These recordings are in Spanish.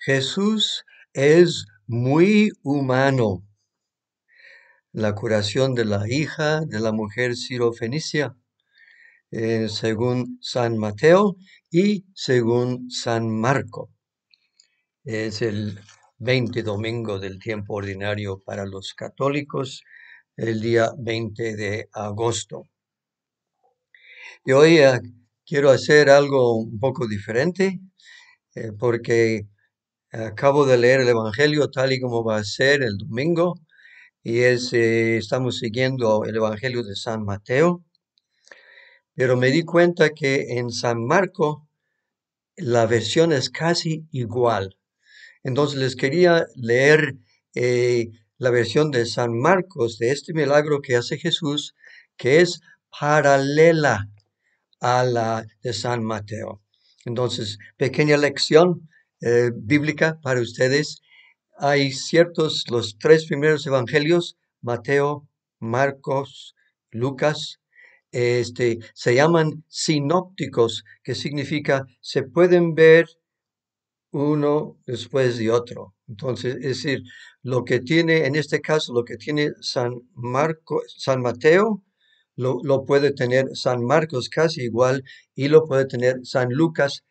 Jesús es muy humano. La curación de la hija de la mujer sirofenicia, eh, según San Mateo y según San Marco. Es el 20 domingo del tiempo ordinario para los católicos, el día 20 de agosto. Y hoy eh, quiero hacer algo un poco diferente, eh, porque Acabo de leer el Evangelio tal y como va a ser el domingo y eh, estamos siguiendo el Evangelio de San Mateo, pero me di cuenta que en San Marco la versión es casi igual. Entonces les quería leer eh, la versión de San Marcos de este milagro que hace Jesús, que es paralela a la de San Mateo. Entonces, pequeña lección eh, bíblica para ustedes. Hay ciertos, los tres primeros evangelios, Mateo, Marcos, Lucas, este, se llaman sinópticos, que significa se pueden ver uno después de otro. Entonces, es decir, lo que tiene, en este caso, lo que tiene San, Marcos San Mateo, lo, lo puede tener San Marcos casi igual y lo puede tener San Lucas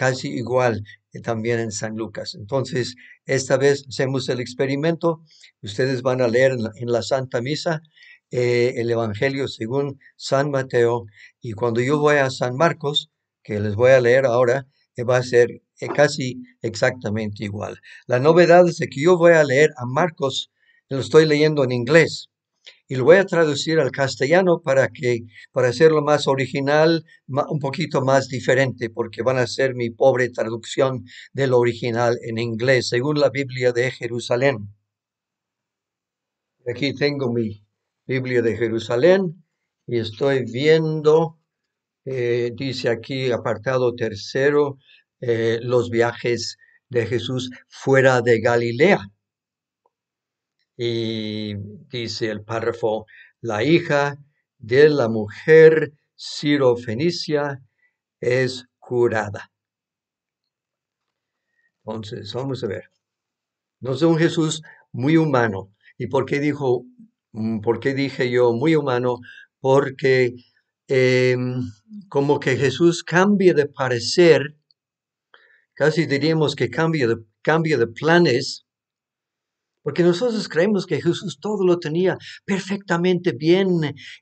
casi igual eh, también en San Lucas. Entonces, esta vez hacemos el experimento. Ustedes van a leer en la, Santa Misa eh, el Evangelio según San Mateo. Y cuando yo voy a San Marcos, que les voy a leer ahora, eh, va a ser casi exactamente igual. La novedad es que yo voy a leer a Marcos, lo estoy leyendo en inglés y lo voy a traducir al castellano para que para hacerlo más original, un poquito más diferente, porque van a ser mi pobre traducción del original en inglés, según la Biblia de Jerusalén. Aquí tengo mi Biblia de Jerusalén y estoy viendo, eh, dice aquí apartado tercero, eh, los viajes de Jesús fuera de Galilea y dice el párrafo, la hija de la mujer sirofenicia es curada. Entonces, vamos a ver. No es un Jesús muy humano. ¿Y por qué dijo, mm, por qué dije yo muy humano? Porque eh, como que Jesús cambia de parecer, casi diríamos que cambia de, cambia de planes porque nosotros creemos que Jesús todo lo tenía perfectamente bien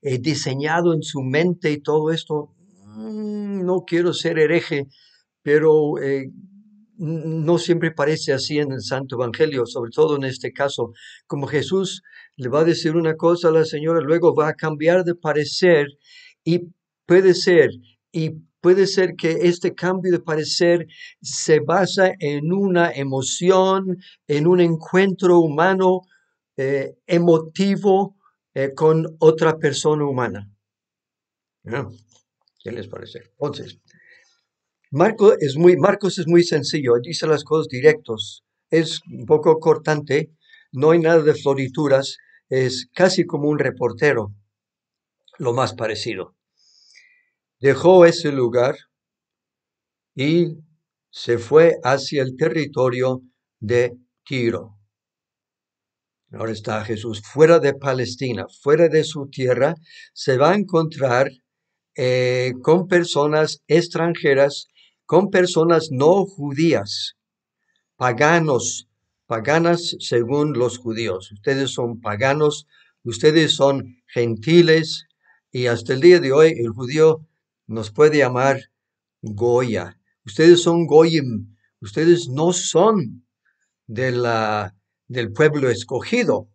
eh, diseñado en su mente y todo esto. Mm, no quiero ser hereje, pero eh, no siempre parece así en el Santo Evangelio, sobre todo en este caso, como Jesús le va a decir una cosa a la señora, luego va a cambiar de parecer y puede ser y Puede ser que este cambio de parecer se basa en una emoción, en un encuentro humano eh, emotivo eh, con otra persona humana. Ah, ¿Qué les parece? Entonces, Marco es muy, Marcos es muy sencillo, dice las cosas directos, es un poco cortante, no hay nada de florituras, es casi como un reportero, lo más parecido dejó ese lugar y se fue hacia el territorio de Tiro. Ahora está Jesús fuera de Palestina, fuera de su tierra, se va a encontrar eh, con personas extranjeras, con personas no judías, paganos, paganas según los judíos. Ustedes son paganos, ustedes son gentiles y hasta el día de hoy el judío nos puede llamar Goya. Ustedes son Goyim, ustedes no son de la, del pueblo escogido,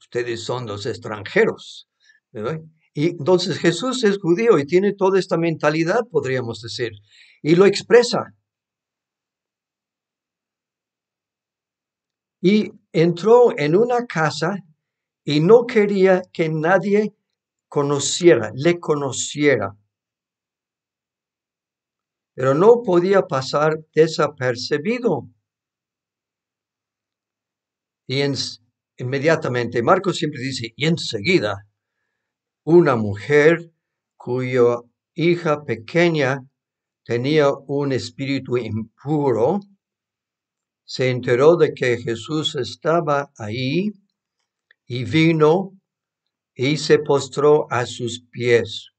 ustedes son los extranjeros. Y entonces Jesús es judío y tiene toda esta mentalidad, podríamos decir, y lo expresa. Y entró en una casa y no quería que nadie conociera, le conociera pero no podía pasar desapercibido. Y inmediatamente, Marcos siempre dice, y enseguida, una mujer cuya hija pequeña tenía un espíritu impuro, se enteró de que Jesús estaba ahí y vino y se postró a sus pies.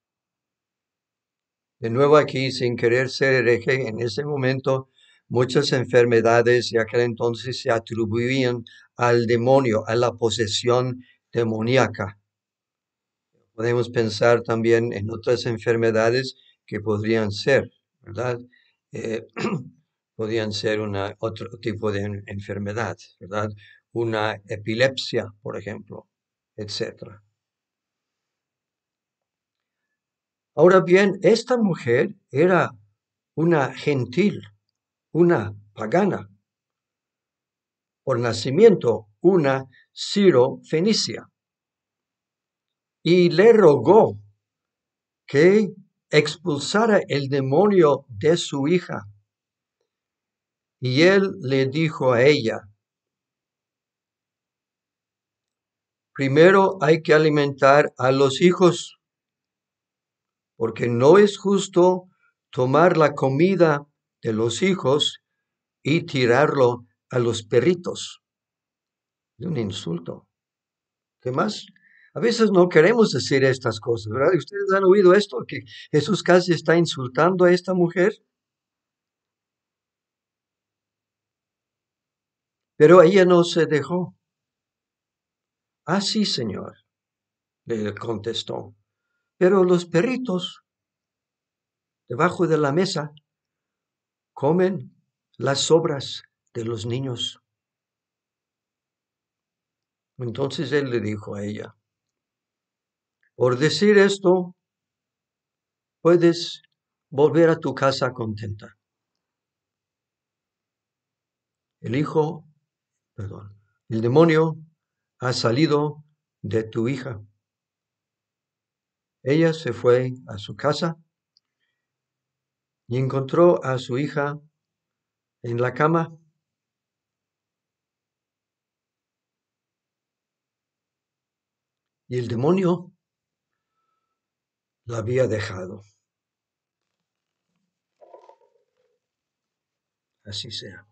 De nuevo aquí, sin querer ser hereje, en ese momento muchas enfermedades de aquel entonces se atribuían al demonio, a la posesión demoníaca. Podemos pensar también en otras enfermedades que podrían ser, ¿verdad? Eh, podrían ser una, otro tipo de enfermedad, ¿verdad? Una epilepsia, por ejemplo, etcétera. Ahora bien, esta mujer era una gentil, una pagana, por nacimiento una Ciro Fenicia, y le rogó que expulsara el demonio de su hija. Y él le dijo a ella, primero hay que alimentar a los hijos porque no es justo tomar la comida de los hijos y tirarlo a los perritos. Es un insulto. ¿Qué más? A veces no queremos decir estas cosas, ¿verdad? Ustedes han oído esto, que Jesús casi está insultando a esta mujer. Pero ella no se dejó. Así, ah, Señor, le contestó. Pero los perritos debajo de la mesa comen las sobras de los niños. Entonces él le dijo a ella, por decir esto, puedes volver a tu casa contenta. El hijo, perdón, el demonio ha salido de tu hija. Ella se fue a su casa y encontró a su hija en la cama. Y el demonio la había dejado. Así sea.